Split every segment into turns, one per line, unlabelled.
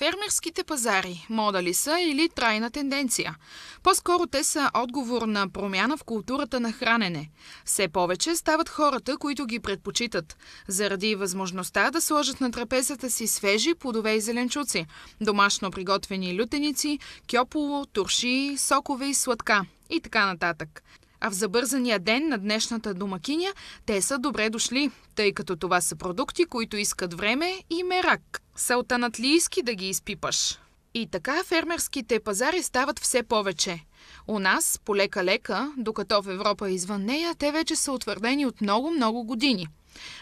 Фермерските пазари – мода ли са или трайна тенденция? По-скоро те са отговор на промяна в културата на хранене. Все повече стават хората, които ги предпочитат, заради възможността да сложат на трапезата си свежи плодове и зеленчуци, домашно приготвени лютеници, кьополо, турши, сокове и сладка и така нататък. А в забързания ден на днешната домакиня те са добре дошли, тъй като това са продукти, които искат време и мерак – салтанатлийски да ги изпипаш. И така фермерските пазари стават все повече. У нас, полека-лека, докато в Европа е извън нея, те вече са утвърдени от много-много години –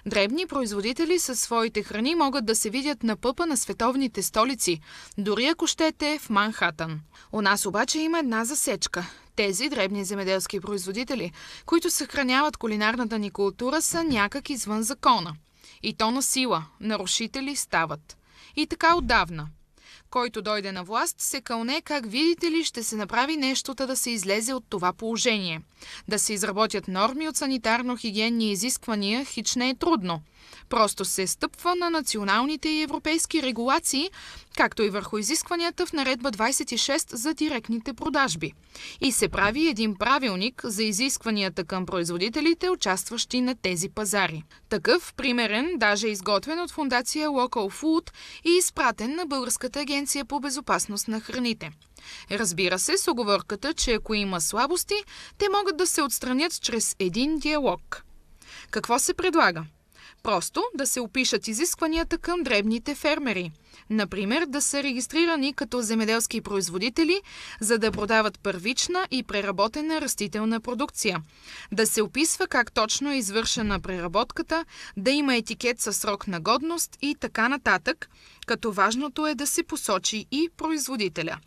Дребни производители със своите храни могат да се видят на пъпа на световните столици, дори ако щете в Манхатън. У нас обаче има една засечка. Тези дребни земеделски производители, които съхраняват кулинарната ни култура, са някак извън закона. И то на сила. Нарушители стават. И така отдавна. Който дойде на власт, се кълне как, видите ли, ще се направи нещо, да се излезе от това положение. Да се изработят норми от санитарно-хигиенни изисквания, хич не е трудно – Просто се стъпва на националните и европейски регулации, както и върху изискванията в Наредба 26 за директните продажби. И се прави един правилник за изискванията към производителите, участващи на тези пазари. Такъв, примерен, даже изготвен от фундация Local Food и изпратен на Българската агенция по безопасност на храните. Разбира се, с оговорката, че ако има слабости, те могат да се отстранят чрез един диалог. Какво се предлага? Просто да се опишат изискванията към дребните фермери. Например, да са регистрирани като земеделски производители, за да продават първична и преработена растителна продукция. Да се описва как точно е извършена преработката, да има етикет със срок на годност и така нататък, като важното е да се посочи и производителя.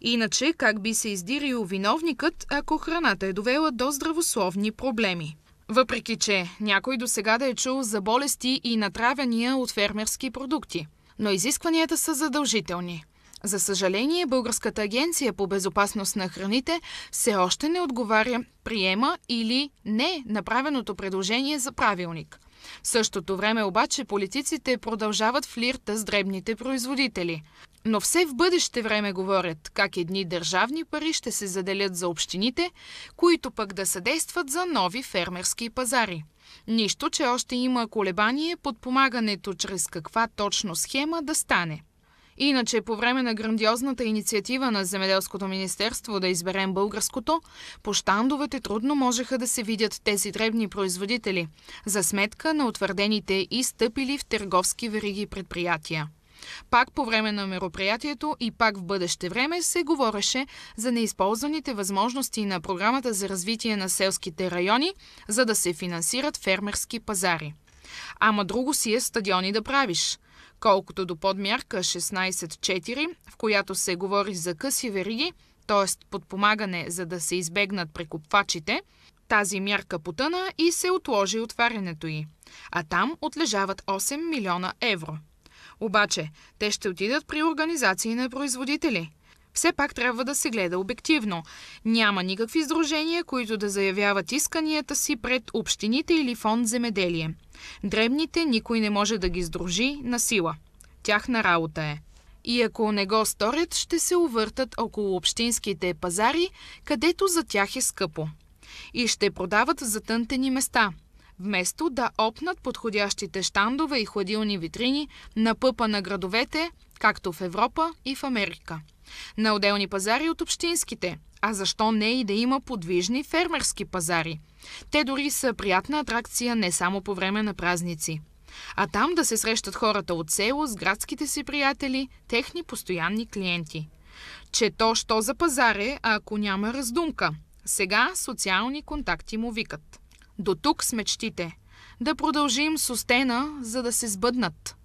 Иначе, как би се издирил виновникът, ако храната е довела до здравословни проблеми? Въпреки, че някой до сега да е чул за болести и натравяния от фермерски продукти. Но изискванията са задължителни. За съжаление, Българската агенция по безопасност на храните все още не отговаря приема или не направеното предложение за правилник. В същото време обаче политиците продължават флирта с дребните производители. Но все в бъдеще време говорят как едни държавни пари ще се заделят за общините, които пък да съдействат за нови фермерски пазари. Нищо, че още има колебание подпомагането чрез каква точно схема да стане – Иначе, по време на грандиозната инициатива на Земеделското министерство да изберем българското, по штандовете трудно можеха да се видят тези дребни производители, за сметка на утвърдените и стъпили в търговски вериги предприятия. Пак по време на мероприятието и пак в бъдеще време се говореше за неизползваните възможности на програмата за развитие на селските райони, за да се финансират фермерски пазари. Ама друго си е стадиони да правиш – Колкото до подмярка 16.4, в която се говори за къси вериги, т.е. подпомагане за да се избегнат прекупвачите, тази мярка потъна и се отложи отварянето й. А там отлежават 8 милиона евро – обаче, те ще отидат при организации на производители. Все пак трябва да се гледа обективно. Няма никакви сдружения, които да заявяват исканията си пред общините или фонд земеделие. Дребните никой не може да ги сдружи на сила. Тяхна работа е. И ако не го сторят, ще се увъртат около общинските пазари, където за тях е скъпо. И ще продават затънтени места – вместо да опнат подходящите щандове и хладилни витрини на пъпа на градовете, както в Европа и в Америка. На отделни пазари от общинските, а защо не и да има подвижни фермерски пазари? Те дори са приятна атракция не само по време на празници. А там да се срещат хората от село с градските си приятели, техни постоянни клиенти. Че то, що за е, ако няма раздумка. Сега социални контакти му викат. До тук с мечтите. Да продължим с Остена, за да се сбъднат.